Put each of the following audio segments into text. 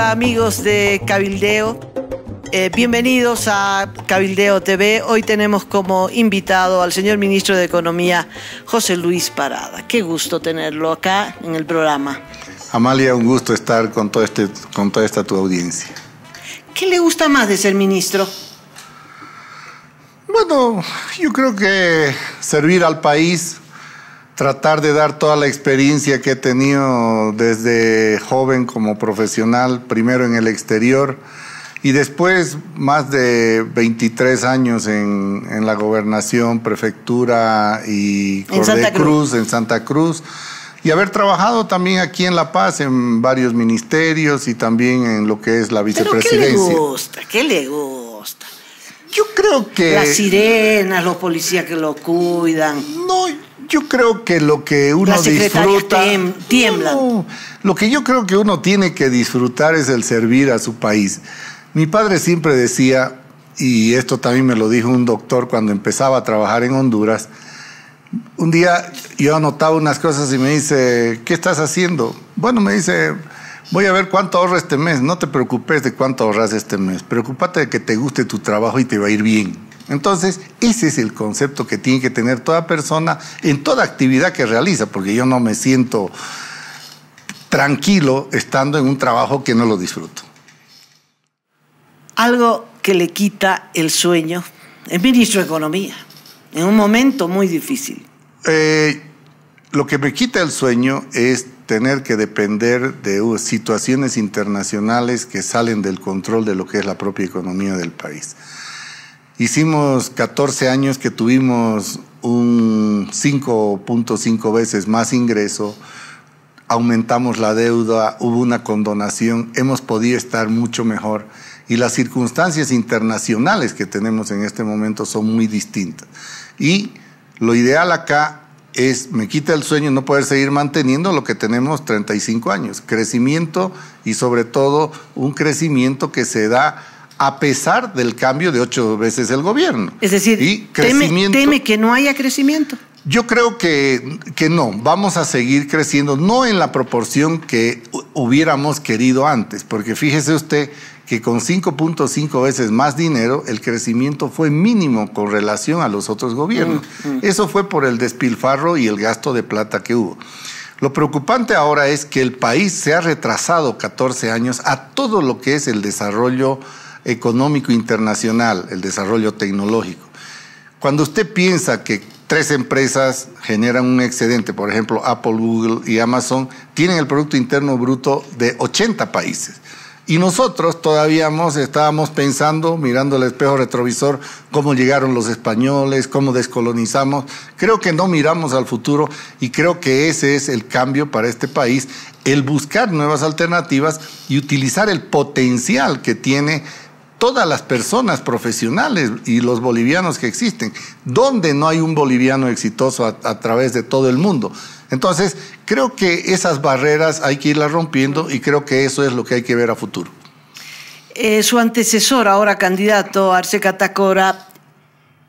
Hola amigos de Cabildeo, eh, bienvenidos a Cabildeo TV. Hoy tenemos como invitado al señor ministro de Economía, José Luis Parada. Qué gusto tenerlo acá en el programa. Amalia, un gusto estar con, este, con toda esta tu audiencia. ¿Qué le gusta más de ser ministro? Bueno, yo creo que servir al país tratar de dar toda la experiencia que he tenido desde joven como profesional, primero en el exterior y después más de 23 años en, en la gobernación, prefectura y Cruz, en Santa Cruz. Y haber trabajado también aquí en La Paz en varios ministerios y también en lo que es la vicepresidencia. ¿Qué le gusta? ¿Qué le gusta? Yo creo que. Las sirenas, los policías que lo cuidan. No, yo creo que lo que uno disfruta. tiembla tiembla. lo que yo creo que uno tiene que disfrutar es el servir a su país. Mi padre siempre decía, y esto también me lo dijo un doctor cuando empezaba a trabajar en Honduras. Un día yo anotaba unas cosas y me dice, ¿qué estás haciendo? Bueno, me dice, voy a ver cuánto ahorro este mes. No te preocupes de cuánto ahorras este mes. Preocúpate de que te guste tu trabajo y te va a ir bien. Entonces, ese es el concepto que tiene que tener toda persona en toda actividad que realiza, porque yo no me siento tranquilo estando en un trabajo que no lo disfruto. Algo que le quita el sueño es ministro de Economía, en un momento muy difícil. Eh, lo que me quita el sueño es tener que depender de situaciones internacionales que salen del control de lo que es la propia economía del país. Hicimos 14 años que tuvimos un 5.5 veces más ingreso, aumentamos la deuda, hubo una condonación, hemos podido estar mucho mejor y las circunstancias internacionales que tenemos en este momento son muy distintas. Y lo ideal acá es, me quita el sueño no poder seguir manteniendo lo que tenemos 35 años, crecimiento y sobre todo un crecimiento que se da a pesar del cambio de ocho veces el gobierno. Es decir, y crecimiento. Teme, que no haya crecimiento. Yo creo que, que no, vamos a seguir creciendo, no en la proporción que hubiéramos querido antes, porque fíjese usted que con 5.5 veces más dinero el crecimiento fue mínimo con relación a los otros gobiernos. Mm, mm. Eso fue por el despilfarro y el gasto de plata que hubo. Lo preocupante ahora es que el país se ha retrasado 14 años a todo lo que es el desarrollo económico internacional, el desarrollo tecnológico. Cuando usted piensa que tres empresas generan un excedente, por ejemplo, Apple, Google y Amazon, tienen el Producto Interno Bruto de 80 países. Y nosotros todavía estábamos pensando, mirando el espejo retrovisor, cómo llegaron los españoles, cómo descolonizamos. Creo que no miramos al futuro y creo que ese es el cambio para este país, el buscar nuevas alternativas y utilizar el potencial que tiene todas las personas profesionales y los bolivianos que existen. ¿Dónde no hay un boliviano exitoso a, través de todo el mundo? Entonces, creo que esas barreras hay que irlas rompiendo y creo que eso es lo que hay que ver a futuro. Eh, su antecesor, ahora candidato, Arce Catacora,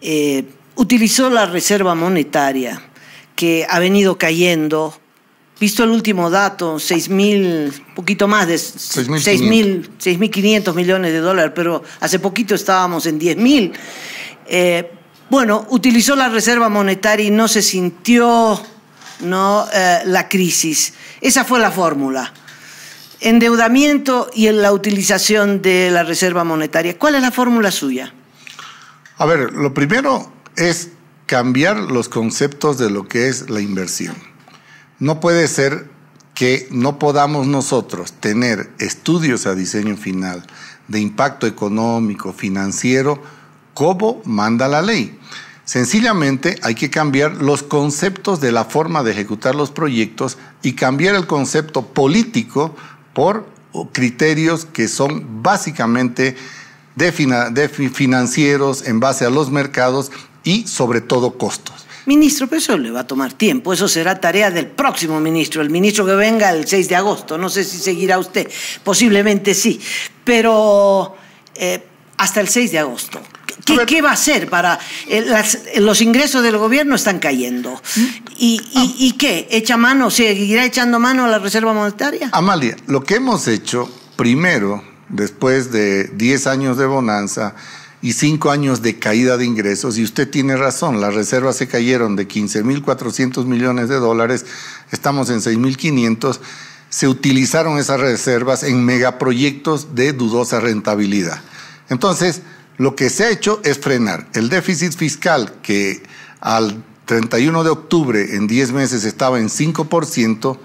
eh, utilizó la reserva monetaria que ha venido cayendo Visto el último dato, 6 mil, poquito más de mil 6.500 millones de dólares, pero hace poquito estábamos en 10 mil. Eh, bueno, utilizó la reserva monetaria y no se sintió ¿no? Eh, la crisis. Esa fue la fórmula. Endeudamiento y en la utilización de la reserva monetaria. ¿Cuál es la fórmula suya? A ver, lo primero es cambiar los conceptos de lo que es la inversión. No puede ser que no podamos nosotros tener estudios a diseño final de impacto económico, financiero, como manda la ley. Sencillamente hay que cambiar los conceptos de la forma de ejecutar los proyectos y cambiar el concepto político por criterios que son básicamente financieros en base a los mercados y sobre todo costos. Ministro, pero eso le va a tomar tiempo, eso será tarea del próximo ministro, el ministro que venga el 6 de agosto, no sé si seguirá usted, posiblemente sí, pero eh, hasta el 6 de agosto. ¿Qué, va a hacer para...? Eh, los ingresos del gobierno están cayendo. ¿Y, ah. y qué? ¿Echa mano? ¿Seguirá echando mano a la Reserva Monetaria? Amalia, lo que hemos hecho primero, después de 10 años de bonanza, y cinco años de caída de ingresos. Y usted tiene razón, las reservas se cayeron de 15.400 millones de dólares, estamos en 6.500. Se utilizaron esas reservas en megaproyectos de dudosa rentabilidad. Entonces, lo que se ha hecho es frenar el déficit fiscal que al 31 de octubre en 10 meses estaba en 5%,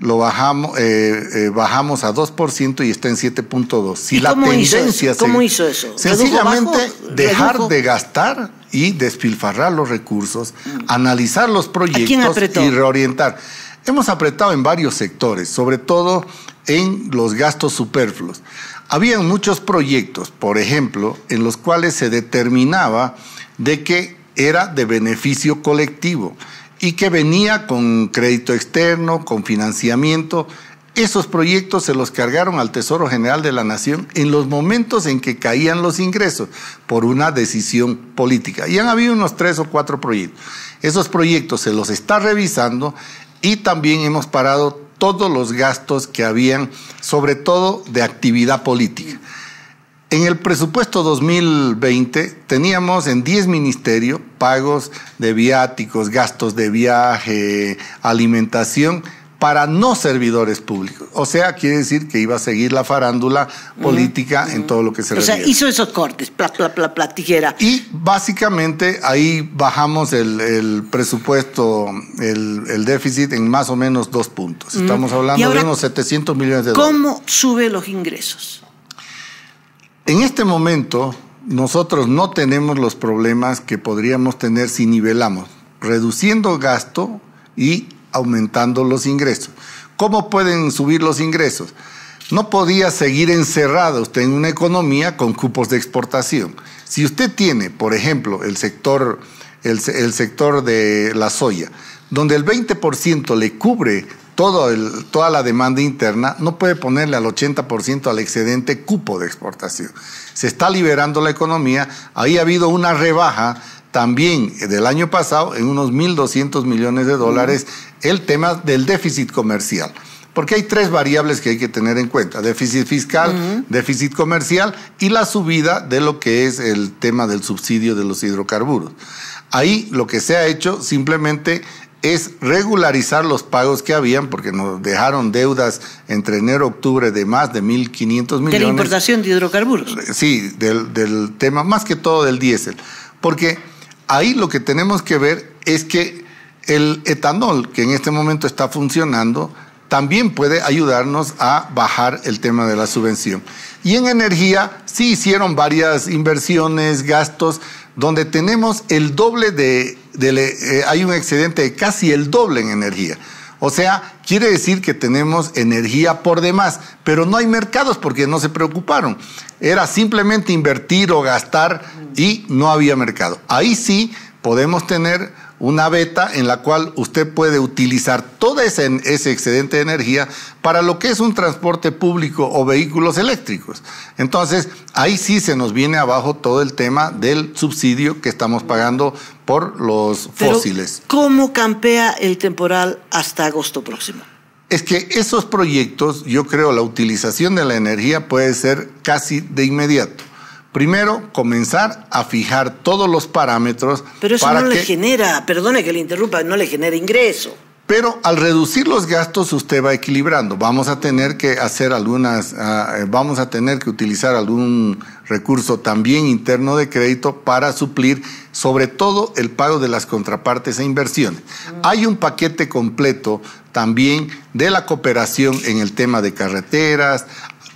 lo bajamos, eh, eh, bajamos a 2% y está en 7.2. Si la cómo hizo ¿Cómo Sencillamente dejar de gastar y despilfarrar los recursos, mm. analizar los proyectos y reorientar. Hemos apretado en varios sectores, sobre todo en los gastos superfluos. Habían muchos proyectos, por ejemplo, en los cuales se determinaba de que era de beneficio colectivo y que venía con crédito externo, con financiamiento. Esos proyectos se los cargaron al Tesoro General de la Nación en los momentos en que caían los ingresos por una decisión política. Y han habido unos tres o cuatro proyectos. Esos proyectos se los está revisando y también hemos parado todos los gastos que habían, sobre todo de actividad política. En el presupuesto 2020 teníamos en 10 ministerios pagos de viáticos, gastos de viaje, alimentación para no servidores públicos. O sea, quiere decir que iba a seguir la farándula política en todo lo que se refiere. O sea, hizo esos cortes, pla, pla, tijera. Y básicamente ahí bajamos el, presupuesto, el, el, déficit en más o menos dos puntos. Estamos hablando de unos 700 millones de dólares. ¿Cómo sube los ingresos? En este momento, nosotros no tenemos los problemas que podríamos tener si nivelamos, reduciendo gasto y aumentando los ingresos. ¿Cómo pueden subir los ingresos? No podía seguir encerrado usted en una economía con cupos de exportación. Si usted tiene, por ejemplo, el sector, el, el sector de la soya, donde el 20% le cubre toda la demanda interna, no puede ponerle al 80% al excedente cupo de exportación. Se está liberando la economía, ahí ha habido una rebaja también del año pasado en unos 1.200 millones de dólares el tema del déficit comercial. Porque hay tres variables que hay que tener en cuenta. Déficit fiscal, déficit comercial y la subida de lo que es el tema del subsidio de los hidrocarburos. Ahí lo que se ha hecho simplemente es regularizar los pagos que habían, porque nos dejaron deudas entre enero octubre de más de 1.500 millones. De la importación de hidrocarburos. Eh, sí, del tema, más que todo del diésel. Porque ahí lo que tenemos que ver es que el etanol, que en este momento está funcionando, también puede ayudarnos a bajar el tema de la subvención. Y en energía sí hicieron varias inversiones, gastos, donde tenemos el doble de eh, eh, hay un excedente de casi el doble en energía. O sea, quiere decir que tenemos energía por demás, pero no hay mercados porque no se preocuparon. Era simplemente invertir o gastar y no había mercado. Ahí sí podemos tener una beta en la cual usted puede utilizar todo ese, excedente de energía para lo que es un transporte público o vehículos eléctricos. Entonces, ahí sí se nos viene abajo todo el tema del subsidio que estamos pagando por los fósiles. ¿Cómo campea el temporal hasta agosto próximo? Es que esos proyectos, yo creo, la utilización de la energía puede ser casi de inmediato. Primero, comenzar a fijar todos los parámetros. Pero eso no le genera, perdone que le interrumpa, no le genera ingreso. Pero al reducir los gastos usted va equilibrando. Vamos a tener que hacer algunas, ah, eh, vamos a tener que utilizar algún recurso también interno de crédito para suplir sobre todo el pago de las contrapartes e inversiones. Mm. Hay un paquete completo también de la cooperación en el tema de carreteras,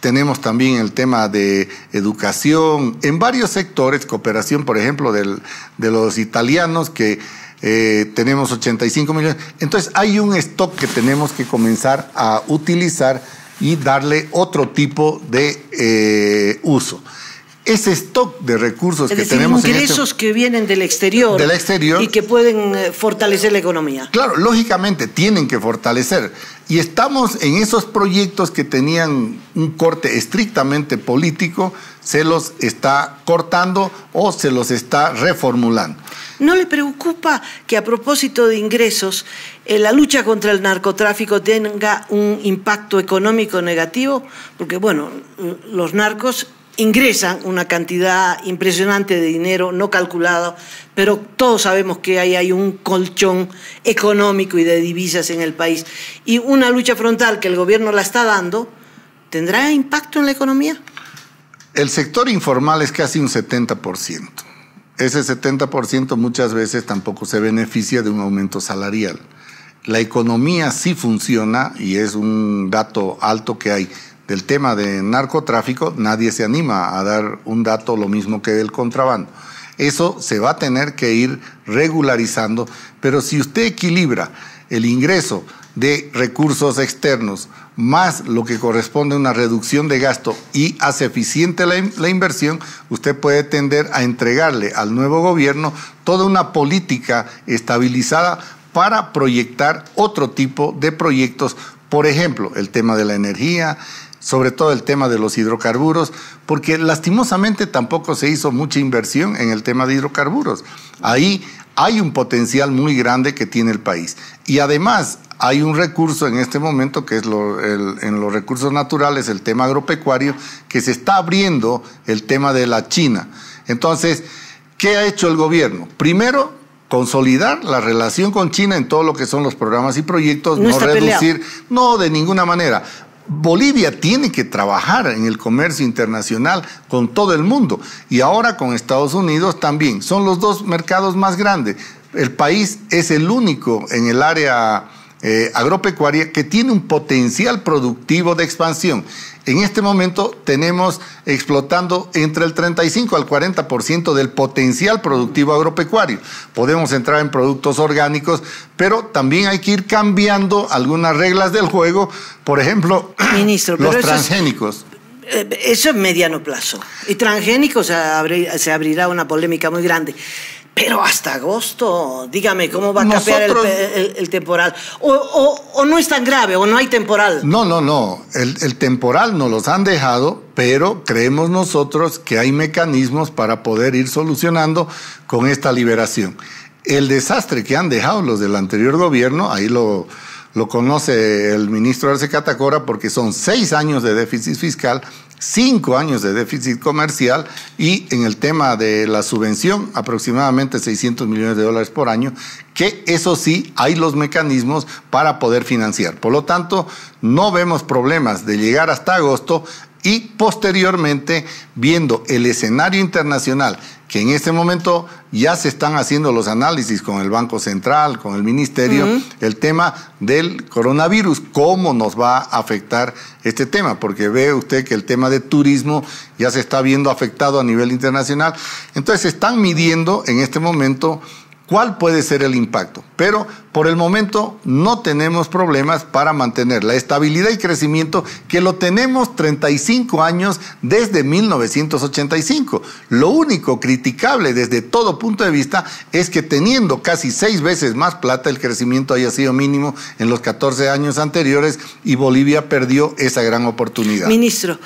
tenemos también el tema de educación, en varios sectores, cooperación, por ejemplo, del, de los italianos que... Eh, tenemos 85 millones. Entonces hay un stock que tenemos que comenzar a utilizar y darle otro tipo de eh, uso ese stock de recursos que tenemos. Este ingresos que vienen del exterior, del exterior. Y que pueden eh, fortalecer la economía. Claro, lógicamente tienen que fortalecer. Y estamos en esos proyectos que tenían un corte estrictamente político, se los está cortando o se los está reformulando. ¿No le preocupa que a propósito de ingresos, eh, la lucha contra el narcotráfico tenga un impacto económico negativo? Porque, bueno, mm, los narcos ingresan una cantidad impresionante de dinero no calculado, pero todos sabemos que ahí hay un colchón económico y de divisas en el país. Y una lucha frontal que el gobierno la está dando, ¿tendrá impacto en la economía? El sector informal es casi un 70%. Ese 70% muchas veces tampoco se beneficia de un aumento salarial. La economía sí funciona y es un dato alto que hay del tema de narcotráfico, nadie se anima a dar un dato lo mismo que del contrabando. Eso se va a tener que ir regularizando, pero si usted equilibra el ingreso de recursos externos más lo que corresponde a una reducción de gasto y hace eficiente la, inversión, usted puede tender a entregarle al nuevo gobierno toda una política estabilizada para proyectar otro tipo de proyectos, por ejemplo, el tema de la energía, sobre todo el tema de los hidrocarburos, porque lastimosamente tampoco se hizo mucha inversión en el tema de hidrocarburos. Ahí hay un potencial muy grande que tiene el país. Y además hay un recurso en este momento que es en los recursos naturales, el tema agropecuario, que se está abriendo el tema de la China. Entonces, ¿qué ha hecho el gobierno? Primero, consolidar la relación con China en todo lo que son los programas y proyectos, no, reducir, no de ninguna manera. Bolivia tiene que trabajar en el comercio internacional con todo el mundo y ahora con Estados Unidos también. Son los dos mercados más grandes. El país es el único en el área eh, agropecuaria que tiene un potencial productivo de expansión. En este momento tenemos explotando entre el 35 al 40% del potencial productivo agropecuario. Podemos entrar en productos orgánicos, pero también hay que ir cambiando algunas reglas del juego, por ejemplo, Ministro, los transgénicos. Eso es, eh, eso es mediano plazo. Y transgénicos se abrirá una polémica muy grande. Pero hasta agosto, dígame cómo va a cambiar el, temporal. O, no es tan grave, o no hay temporal. No, no, no. El, temporal no los han dejado, pero creemos nosotros que hay mecanismos para poder ir solucionando con esta liberación. El desastre que han dejado los del anterior gobierno, ahí lo, lo conoce el ministro Arce Catacora porque son seis años de déficit fiscal cinco años de déficit comercial y en el tema de la subvención aproximadamente 600 millones de dólares por año, que eso sí hay los mecanismos para poder financiar. Por lo tanto, no vemos problemas de llegar hasta agosto y posteriormente viendo el escenario internacional, que en este momento ya se están haciendo los análisis con el Banco Central, con el Ministerio, el tema del coronavirus, cómo nos va a afectar este tema, porque ve usted que el tema de turismo ya se está viendo afectado a nivel internacional. Entonces, se están midiendo en este momento cuál puede ser el impacto. Pero por el momento no tenemos problemas para mantener la estabilidad y crecimiento que lo tenemos 35 años desde 1985. Lo único criticable desde todo punto de vista es que teniendo casi seis veces más plata el crecimiento haya sido mínimo en los 14 años anteriores y Bolivia perdió esa gran oportunidad. Ministro,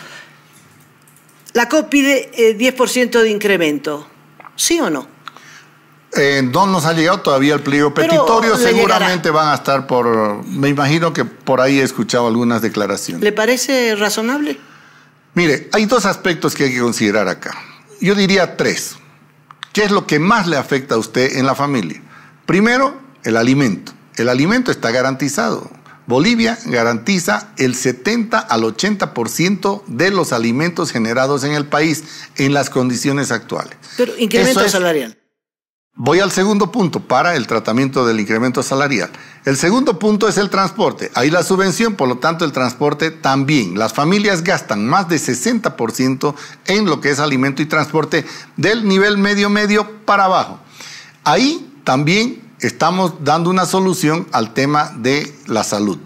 la COP pide 10% eh, de incremento, ¿sí o no? Eh, nos ha llegado todavía el pliego petitorio, seguramente van a estar por, me imagino que por ahí he escuchado algunas declaraciones. ¿Le parece razonable? Mire, hay dos aspectos que hay que considerar acá. Yo diría tres. ¿Qué es lo que más le afecta a usted en la familia? Primero, el alimento. El alimento está garantizado. Bolivia garantiza el 70 al 80% de los alimentos generados en el país en las condiciones actuales. Pero incremento salarial. Voy al segundo punto para el tratamiento del incremento salarial. El segundo punto es el transporte. Ahí la subvención, por lo tanto el transporte también. Las familias gastan más de 60% en lo que es alimento y transporte del nivel medio-medio para abajo. Ahí también estamos dando una solución al tema de la salud.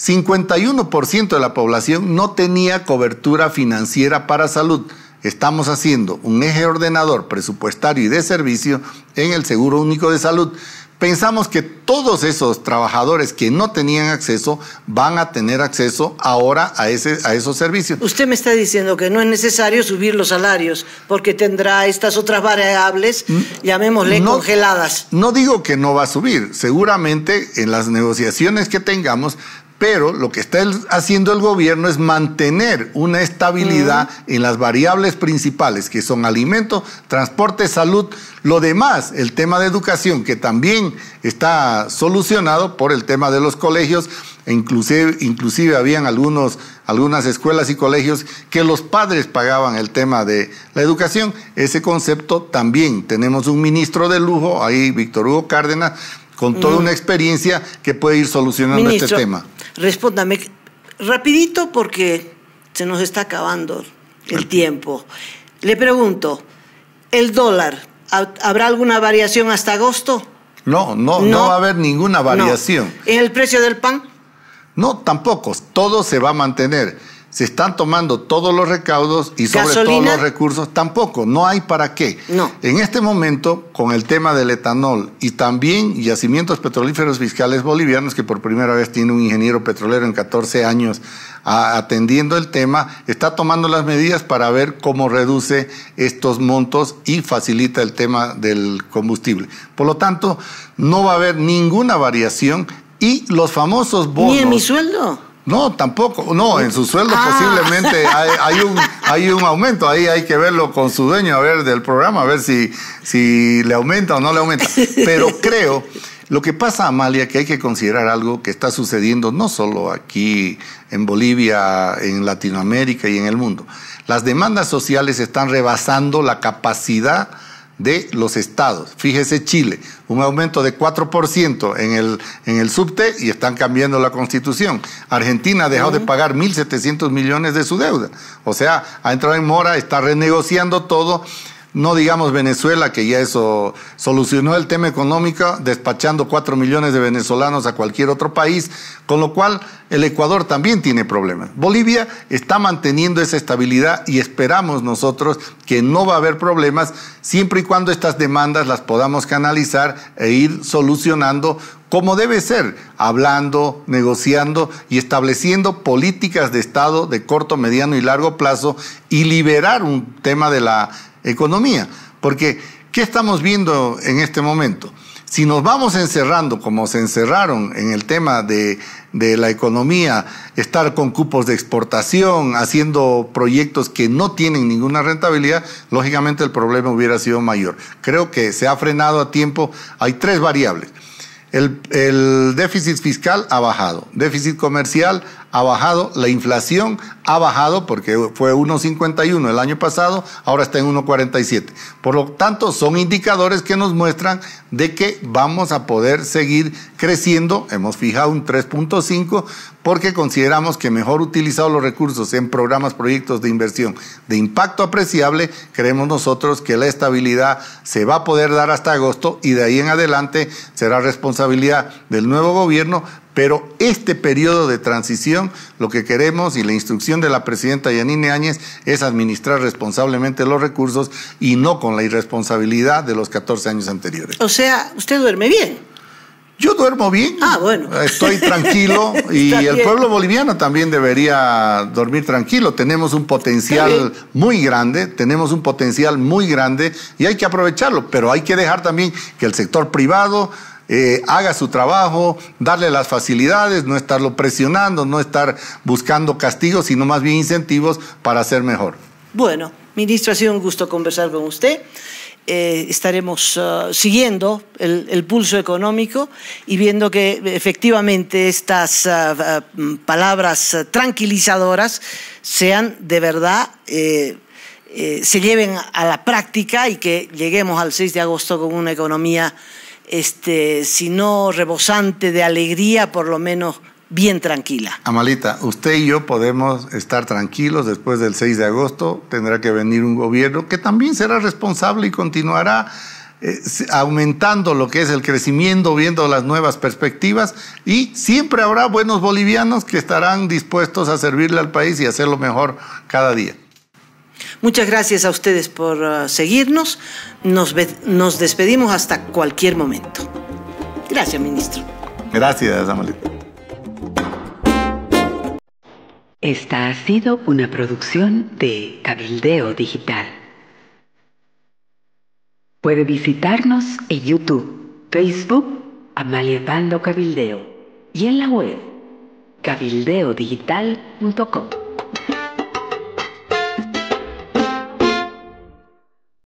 51% de la población no tenía cobertura financiera para salud estamos haciendo un eje ordenador presupuestario y de servicio en el Seguro Único de Salud. Pensamos que todos esos trabajadores que no tenían acceso van a tener acceso ahora a, ese, a esos servicios. Usted me está diciendo que no es necesario subir los salarios porque tendrá estas otras variables, mm. llamémosle congeladas. No digo que no va a subir, seguramente en las negociaciones que tengamos pero lo que está haciendo el gobierno es mantener una estabilidad en las variables principales, que son alimento, transporte, salud. Lo demás, el tema de educación, que también está solucionado por el tema de los colegios. E inclusive, inclusive habían algunos, algunas escuelas y colegios que los padres pagaban el tema de la educación. Ese concepto también. Tenemos un ministro de lujo, ahí Víctor Hugo Cárdenas, con toda una experiencia que puede ir solucionando este tema. Respóndame rapidito porque se nos está acabando el tiempo. Le pregunto, ¿el dólar habrá alguna variación hasta agosto? No, no, no, va a haber ninguna variación. ¿En el precio del pan? No, tampoco. Todo se va a mantener se están tomando todos los recaudos y sobre todo los recursos, tampoco, no hay para qué. No. En este momento, con el tema del etanol y también yacimientos petrolíferos fiscales bolivianos, que por primera vez tiene un ingeniero petrolero en 14 años atendiendo el tema, está tomando las medidas para ver cómo reduce estos montos y facilita el tema del combustible. Por lo tanto, no va a haber ninguna variación y los famosos bonos... ¿Ni en mi sueldo? No, tampoco. No, en su sueldo ah. posiblemente hay, un, hay un aumento. Ahí hay que verlo con su dueño, a ver, del programa, a ver si, si le aumenta o no le aumenta. Pero creo, lo que pasa, Amalia, que hay que considerar algo que está sucediendo no solo aquí en Bolivia, en Latinoamérica y en el mundo. Las demandas sociales están rebasando la capacidad de los estados. Fíjese Chile, un aumento de 4% en el, en el subte y están cambiando la constitución. Argentina ha dejado de pagar 1.700 millones de su deuda. O sea, ha entrado en mora, está renegociando todo no digamos Venezuela, que ya eso solucionó el tema económico, despachando cuatro millones de venezolanos a cualquier otro país, con lo cual el Ecuador también tiene problemas. Bolivia está manteniendo esa estabilidad y esperamos nosotros que no va a haber problemas siempre y cuando estas demandas las podamos canalizar e ir solucionando como debe ser, hablando, negociando y estableciendo políticas de Estado de corto, mediano y largo plazo y liberar un tema de la economía. Porque, ¿qué estamos viendo en este momento? Si nos vamos encerrando, como se encerraron en el tema de, la economía, estar con cupos de exportación, haciendo proyectos que no tienen ninguna rentabilidad, lógicamente el problema hubiera sido mayor. Creo que se ha frenado a tiempo. Hay tres variables. El, el déficit fiscal ha bajado, déficit comercial ha bajado, la inflación ha bajado porque fue 1,51 el año pasado, ahora está en 1,47. Por lo tanto, son indicadores que nos muestran de que vamos a poder seguir creciendo. Hemos fijado un 3.5 porque consideramos que mejor utilizados los recursos en programas, proyectos de inversión de impacto apreciable, creemos nosotros que la estabilidad se va a poder dar hasta agosto y de ahí en adelante será responsabilidad del nuevo gobierno pero este periodo de transición, lo que queremos y la instrucción de la presidenta Yanine Áñez es administrar responsablemente los recursos y no con la irresponsabilidad de los 14 años anteriores. O sea, usted duerme bien. Yo duermo bien. Ah, bueno. Estoy tranquilo y el pueblo boliviano también debería dormir tranquilo. Tenemos un potencial muy grande, tenemos un potencial muy grande y hay que aprovecharlo, pero hay que dejar también que el sector privado eh, haga su trabajo, darle las facilidades, no estarlo presionando, no estar buscando castigos, sino más bien incentivos para hacer mejor. Bueno, ministro, ha sido un gusto conversar con usted. Eh, estaremos uh, siguiendo el, pulso económico y viendo que efectivamente estas uh, uh, palabras tranquilizadoras sean de verdad, eh, se lleven a la práctica y que lleguemos al 6 de agosto con una economía este, si no rebosante de alegría, por lo menos bien tranquila. Amalita, usted y yo podemos estar tranquilos después del 6 de agosto, tendrá que venir un gobierno que también será responsable y continuará eh, aumentando lo que es el crecimiento, viendo las nuevas perspectivas y siempre habrá buenos bolivianos que estarán dispuestos a servirle al país y hacerlo mejor cada día. Muchas gracias a ustedes por uh, seguirnos. Nos, despedimos hasta cualquier momento. Gracias, ministro. Gracias, Amalita. Esta ha sido una producción de Cabildeo Digital. Puede visitarnos en YouTube, Facebook, amalevando Cabildeo y en la web cabildeodigital.com.